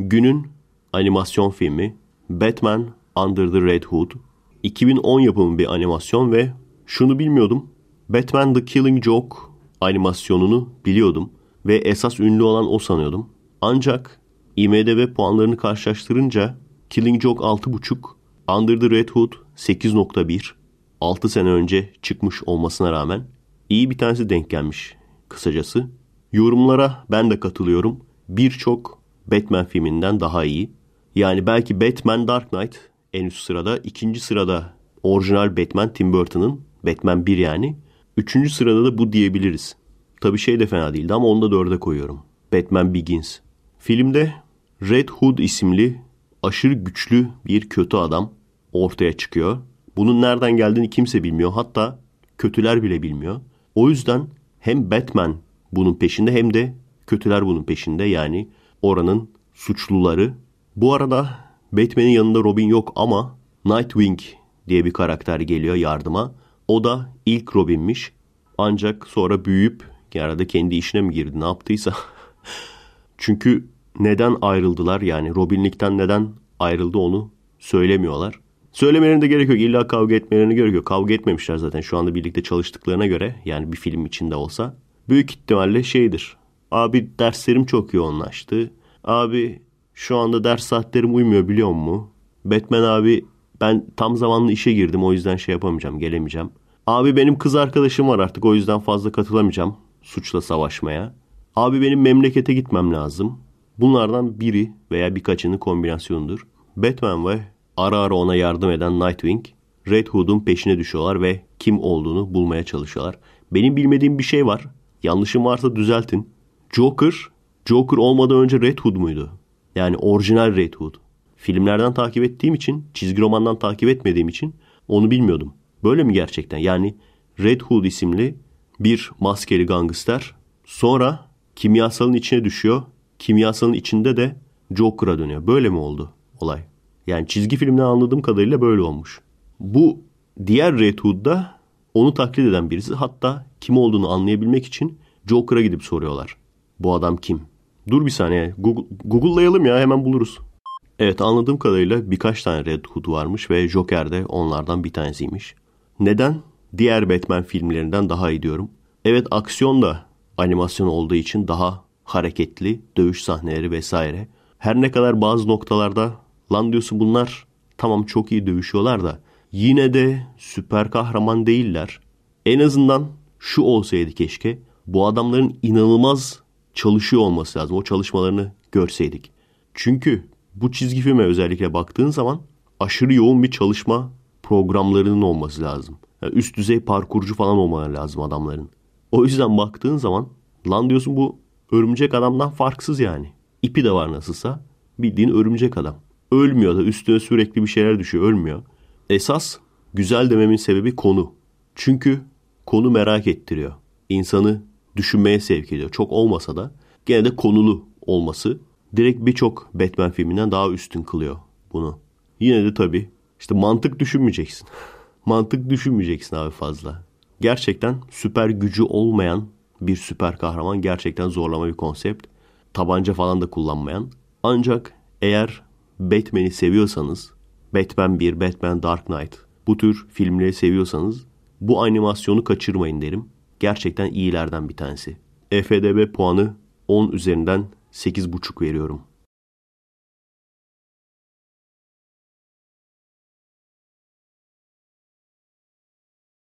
Günün animasyon filmi Batman Under the Red Hood 2010 yapımı bir animasyon ve şunu bilmiyordum. Batman The Killing Joke animasyonunu biliyordum ve esas ünlü olan o sanıyordum. Ancak IMDb puanlarını karşılaştırınca Killing Joke 6.5, Under the Red Hood 8.1, 6 sene önce çıkmış olmasına rağmen iyi bir tanesi denk gelmiş kısacası. Yorumlara ben de katılıyorum. Birçok Batman filminden daha iyi. Yani belki Batman Dark Knight en üst sırada. ikinci sırada orijinal Batman Tim Burton'ın. Batman 1 yani. Üçüncü sırada da bu diyebiliriz. Tabii şey de fena değildi ama onu da dörde koyuyorum. Batman Begins. Filmde Red Hood isimli aşırı güçlü bir kötü adam ortaya çıkıyor. Bunun nereden geldiğini kimse bilmiyor. Hatta kötüler bile bilmiyor. O yüzden hem Batman bunun peşinde hem de kötüler bunun peşinde. Yani oranın suçluları. Bu arada Batman'in yanında Robin yok ama Nightwing diye bir karakter geliyor yardıma. O da ilk Robin'miş. Ancak sonra büyüyüp arada kendi işine mi girdi ne yaptıysa. Çünkü neden ayrıldılar yani Robinlik'ten neden ayrıldı onu söylemiyorlar. Söylemelerine de gerek yok. İlla kavga etmelerine gerek yok. Kavga etmemişler zaten şu anda birlikte çalıştıklarına göre. Yani bir film içinde olsa. Büyük ihtimalle şeydir. Abi derslerim çok yoğunlaştı. Abi şu anda ders saatlerim uymuyor biliyor musun? Batman abi ben tam zamanlı işe girdim o yüzden şey yapamayacağım gelemeyeceğim. Abi benim kız arkadaşım var artık o yüzden fazla katılamayacağım suçla savaşmaya. Abi benim memlekete gitmem lazım. Bunlardan biri veya birkaçının kombinasyonudur. Batman ve ara ara ona yardım eden Nightwing Red Hood'un peşine düşüyorlar ve kim olduğunu bulmaya çalışıyorlar. Benim bilmediğim bir şey var. Yanlışım varsa düzeltin. Joker, Joker olmadan önce Red Hood muydu? Yani orijinal Red Hood. Filmlerden takip ettiğim için, çizgi romandan takip etmediğim için onu bilmiyordum. Böyle mi gerçekten? Yani Red Hood isimli bir maskeli gangster sonra kimyasalın içine düşüyor. Kimyasalın içinde de Joker'a dönüyor. Böyle mi oldu olay? Yani çizgi filmden anladığım kadarıyla böyle olmuş. Bu diğer Red Hood'da onu taklit eden birisi hatta kim olduğunu anlayabilmek için Joker'a gidip soruyorlar. Bu adam kim? Dur bir saniye. Google, Google'layalım ya hemen buluruz. Evet anladığım kadarıyla birkaç tane Red Hood varmış ve Joker de onlardan bir tanesiymiş. Neden? Diğer Batman filmlerinden daha iyi diyorum. Evet aksiyon da animasyon olduğu için daha hareketli, dövüş sahneleri vesaire. Her ne kadar bazı noktalarda lan diyorsun bunlar tamam çok iyi dövüşüyorlar da yine de süper kahraman değiller. En azından şu olsaydı keşke bu adamların inanılmaz çalışıyor olması lazım. O çalışmalarını görseydik. Çünkü bu çizgi filme özellikle baktığın zaman aşırı yoğun bir çalışma programlarının olması lazım. Yani üst düzey parkurcu falan olmaları lazım adamların. O yüzden baktığın zaman lan diyorsun bu örümcek adamdan farksız yani. İpi de var nasılsa bildiğin örümcek adam. Ölmüyor da üstüne sürekli bir şeyler düşüyor ölmüyor. Esas güzel dememin sebebi konu. Çünkü konu merak ettiriyor. İnsanı düşünmeye sevk ediyor. Çok olmasa da gene de konulu olması direkt birçok Batman filminden daha üstün kılıyor bunu. Yine de tabii işte mantık düşünmeyeceksin. mantık düşünmeyeceksin abi fazla. Gerçekten süper gücü olmayan bir süper kahraman gerçekten zorlama bir konsept. Tabanca falan da kullanmayan. Ancak eğer Batman'i seviyorsanız, Batman 1, Batman Dark Knight bu tür filmleri seviyorsanız bu animasyonu kaçırmayın derim gerçekten iyilerden bir tanesi. EFDB puanı 10 üzerinden 8,5 veriyorum.